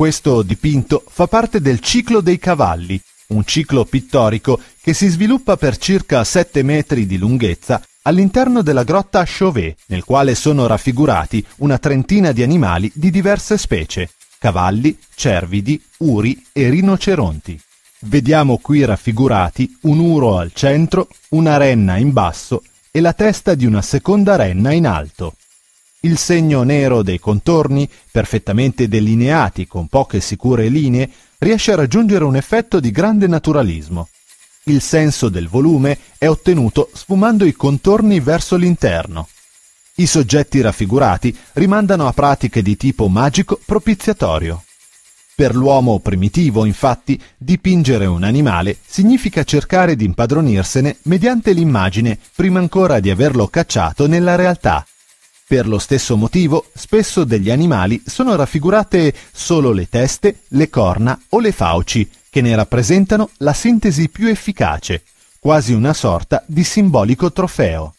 Questo dipinto fa parte del ciclo dei cavalli, un ciclo pittorico che si sviluppa per circa 7 metri di lunghezza all'interno della grotta Chauvet, nel quale sono raffigurati una trentina di animali di diverse specie, cavalli, cervidi, uri e rinoceronti. Vediamo qui raffigurati un uro al centro, una renna in basso e la testa di una seconda renna in alto. Il segno nero dei contorni, perfettamente delineati con poche sicure linee, riesce a raggiungere un effetto di grande naturalismo. Il senso del volume è ottenuto sfumando i contorni verso l'interno. I soggetti raffigurati rimandano a pratiche di tipo magico propiziatorio. Per l'uomo primitivo, infatti, dipingere un animale significa cercare di impadronirsene mediante l'immagine prima ancora di averlo cacciato nella realtà. Per lo stesso motivo, spesso degli animali sono raffigurate solo le teste, le corna o le fauci, che ne rappresentano la sintesi più efficace, quasi una sorta di simbolico trofeo.